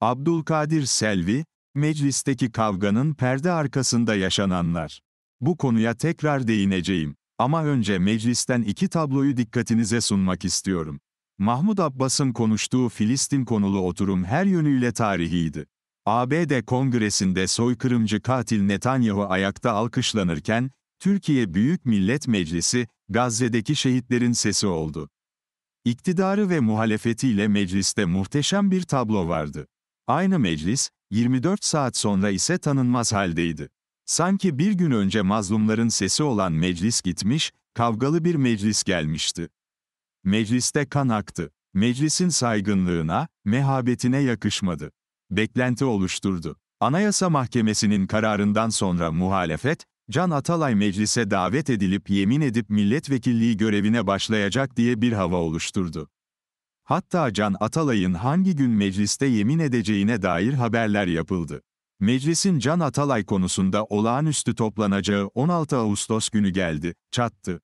Abdülkadir Selvi, meclisteki kavganın perde arkasında yaşananlar. Bu konuya tekrar değineceğim. Ama önce meclisten iki tabloyu dikkatinize sunmak istiyorum. Mahmud Abbas'ın konuştuğu Filistin konulu oturum her yönüyle tarihiydi. ABD Kongresi'nde soykırımcı katil Netanyahu ayakta alkışlanırken, Türkiye Büyük Millet Meclisi, Gazze'deki şehitlerin sesi oldu. İktidarı ve muhalefetiyle mecliste muhteşem bir tablo vardı. Aynı meclis, 24 saat sonra ise tanınmaz haldeydi. Sanki bir gün önce mazlumların sesi olan meclis gitmiş, kavgalı bir meclis gelmişti. Mecliste kan aktı. Meclisin saygınlığına, mehabetine yakışmadı. Beklenti oluşturdu. Anayasa Mahkemesi'nin kararından sonra muhalefet, Can Atalay meclise davet edilip yemin edip milletvekilliği görevine başlayacak diye bir hava oluşturdu. Hatta Can Atalay'ın hangi gün mecliste yemin edeceğine dair haberler yapıldı. Meclisin Can Atalay konusunda olağanüstü toplanacağı 16 Ağustos günü geldi, çattı.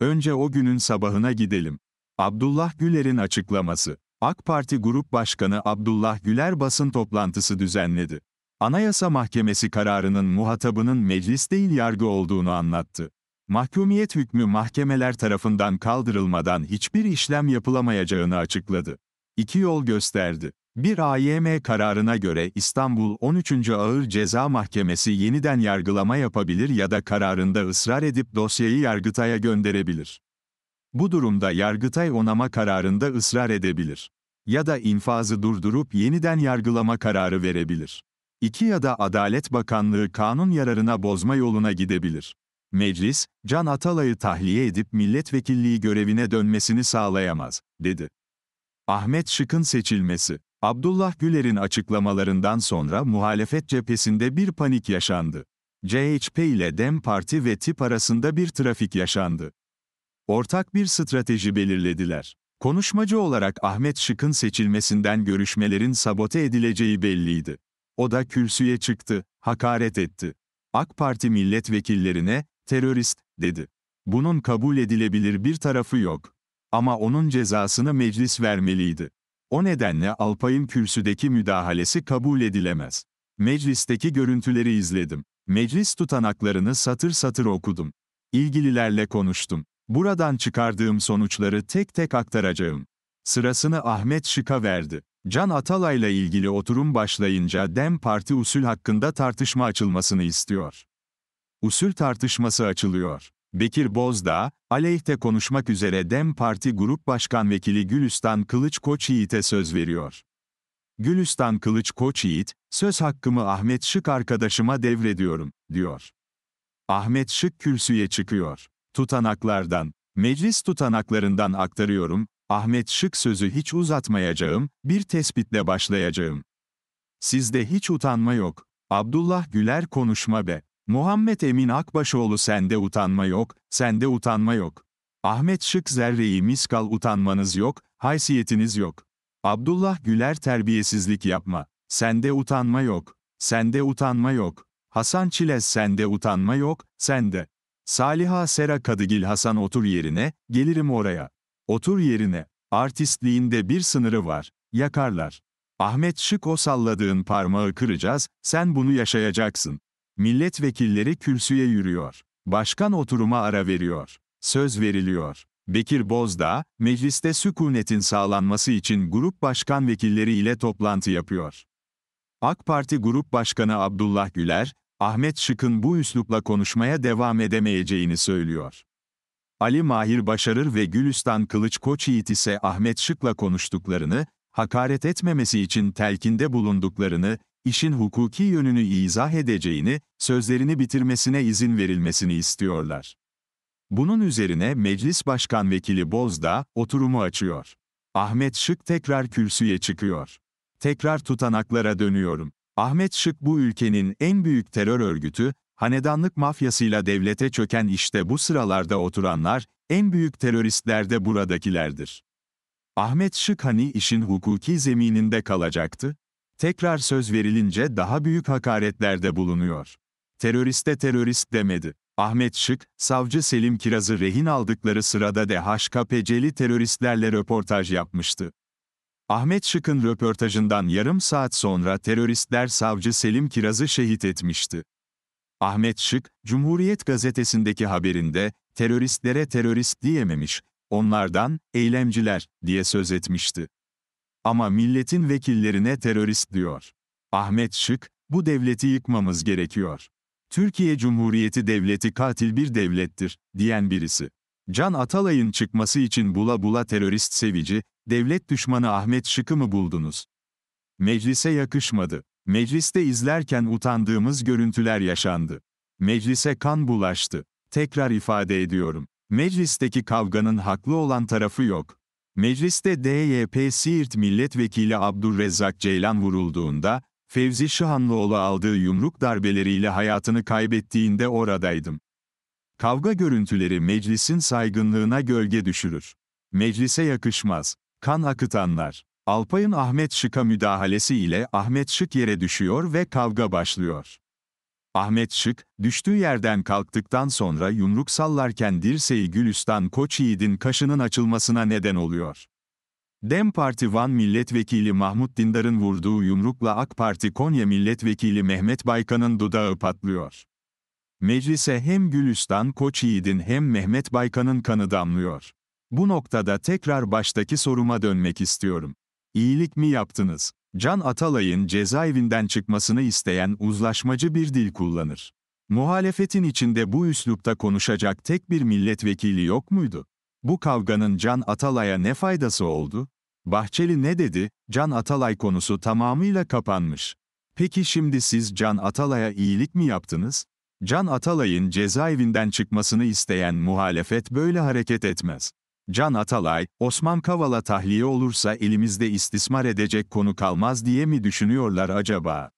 Önce o günün sabahına gidelim. Abdullah Güler'in açıklaması. AK Parti Grup Başkanı Abdullah Güler basın toplantısı düzenledi. Anayasa Mahkemesi kararının muhatabının meclis değil yargı olduğunu anlattı mahkumiyet hükmü mahkemeler tarafından kaldırılmadan hiçbir işlem yapılamayacağını açıkladı. İki yol gösterdi. Bir AYM kararına göre İstanbul 13. Ağır Ceza Mahkemesi yeniden yargılama yapabilir ya da kararında ısrar edip dosyayı Yargıtay'a gönderebilir. Bu durumda Yargıtay onama kararında ısrar edebilir. Ya da infazı durdurup yeniden yargılama kararı verebilir. İki ya da Adalet Bakanlığı kanun yararına bozma yoluna gidebilir. Meclis, Can Atalay'ı tahliye edip milletvekilliği görevine dönmesini sağlayamaz, dedi. Ahmet Şık'ın seçilmesi, Abdullah Güler'in açıklamalarından sonra muhalefet cephesinde bir panik yaşandı. CHP ile DEM Parti ve TİP arasında bir trafik yaşandı. Ortak bir strateji belirlediler. Konuşmacı olarak Ahmet Şık'ın seçilmesinden görüşmelerin sabote edileceği belliydi. O da kürsüye çıktı, hakaret etti. AK Parti milletvekillerine, terörist, dedi. Bunun kabul edilebilir bir tarafı yok. Ama onun cezasını meclis vermeliydi. O nedenle Alpay'ın kürsüdeki müdahalesi kabul edilemez. Meclisteki görüntüleri izledim. Meclis tutanaklarını satır satır okudum. İlgililerle konuştum. Buradan çıkardığım sonuçları tek tek aktaracağım. Sırasını Ahmet Şık'a verdi. Can Atalay'la ilgili oturum başlayınca DEM Parti usul hakkında tartışma açılmasını istiyor usul tartışması açılıyor. Bekir Bozdağ, aleyhte konuşmak üzere DEM Parti Grup Başkan Vekili Gülistan Kılıç Koçyiğit'e söz veriyor. Gülistan Kılıç Koçyiğit, söz hakkımı Ahmet Şık arkadaşıma devrediyorum, diyor. Ahmet Şık kürsüye çıkıyor. Tutanaklardan, meclis tutanaklarından aktarıyorum, Ahmet Şık sözü hiç uzatmayacağım, bir tespitle başlayacağım. Sizde hiç utanma yok. Abdullah Güler konuşma be. Muhammed Emin Akbaşoğlu sende utanma yok, sende utanma yok. Ahmet Şık zerreyi miskal utanmanız yok, haysiyetiniz yok. Abdullah Güler terbiyesizlik yapma. Sende utanma yok. Sende utanma yok. Hasan Çiles sende utanma yok, sende. Saliha Sera Kadıgil Hasan otur yerine, gelirim oraya. Otur yerine. Artistliğinde bir sınırı var. Yakarlar. Ahmet Şık o salladığın parmağı kıracağız, sen bunu yaşayacaksın. Milletvekilleri kürsüye yürüyor. Başkan oturuma ara veriyor. Söz veriliyor. Bekir Bozdağ, mecliste sükunetin sağlanması için grup başkan vekilleri ile toplantı yapıyor. AK Parti Grup Başkanı Abdullah Güler, Ahmet Şık'ın bu üslupla konuşmaya devam edemeyeceğini söylüyor. Ali Mahir Başarır ve Gülistan Kılıç Koçyiğit ise Ahmet Şık'la konuştuklarını, hakaret etmemesi için telkinde bulunduklarını, işin hukuki yönünü izah edeceğini, sözlerini bitirmesine izin verilmesini istiyorlar. Bunun üzerine Meclis Başkan Vekili Bozda oturumu açıyor. Ahmet Şık tekrar kürsüye çıkıyor. Tekrar tutanaklara dönüyorum. Ahmet Şık bu ülkenin en büyük terör örgütü, hanedanlık mafyasıyla devlete çöken işte bu sıralarda oturanlar, en büyük teröristler de buradakilerdir. Ahmet Şık hani işin hukuki zemininde kalacaktı? Tekrar söz verilince daha büyük hakaretlerde bulunuyor. Teröriste terörist demedi. Ahmet Şık, savcı Selim Kiraz'ı rehin aldıkları sırada DHKPC'li teröristlerle röportaj yapmıştı. Ahmet Şık'ın röportajından yarım saat sonra teröristler savcı Selim Kiraz'ı şehit etmişti. Ahmet Şık, Cumhuriyet gazetesindeki haberinde, teröristlere terörist diyememiş, onlardan, eylemciler, diye söz etmişti. Ama milletin vekillerine terörist diyor. Ahmet Şık, bu devleti yıkmamız gerekiyor. Türkiye Cumhuriyeti Devleti katil bir devlettir, diyen birisi. Can Atalay'ın çıkması için bula bula terörist sevici, devlet düşmanı Ahmet Şık'ı mı buldunuz? Meclise yakışmadı. Mecliste izlerken utandığımız görüntüler yaşandı. Meclise kan bulaştı. Tekrar ifade ediyorum. Meclisteki kavganın haklı olan tarafı yok. Mecliste DYP Siirt Milletvekili Abdurrezzak Ceylan vurulduğunda, Fevzi Şahanlıoğlu aldığı yumruk darbeleriyle hayatını kaybettiğinde oradaydım. Kavga görüntüleri meclisin saygınlığına gölge düşürür. Meclise yakışmaz. Kan akıtanlar. Alpay'ın Ahmet Şık'a müdahalesi ile Ahmet Şık yere düşüyor ve kavga başlıyor. Ahmet Şık, düştüğü yerden kalktıktan sonra yumruk sallarken dirseği Gülistan Koçyiğit'in kaşının açılmasına neden oluyor. DEM Parti Van Milletvekili Mahmut Dindar'ın vurduğu yumrukla AK Parti Konya Milletvekili Mehmet Baykan'ın dudağı patlıyor. Meclise hem Gülistan Koçyiğit'in hem Mehmet Baykan'ın kanı damlıyor. Bu noktada tekrar baştaki soruma dönmek istiyorum. İyilik mi yaptınız? Can Atalay'ın cezaevinden çıkmasını isteyen uzlaşmacı bir dil kullanır. Muhalefetin içinde bu üslupta konuşacak tek bir milletvekili yok muydu? Bu kavganın Can Atalay'a ne faydası oldu? Bahçeli ne dedi? Can Atalay konusu tamamıyla kapanmış. Peki şimdi siz Can Atalay'a iyilik mi yaptınız? Can Atalay'ın cezaevinden çıkmasını isteyen muhalefet böyle hareket etmez. Can Atalay, Osman Kavala tahliye olursa elimizde istismar edecek konu kalmaz diye mi düşünüyorlar acaba?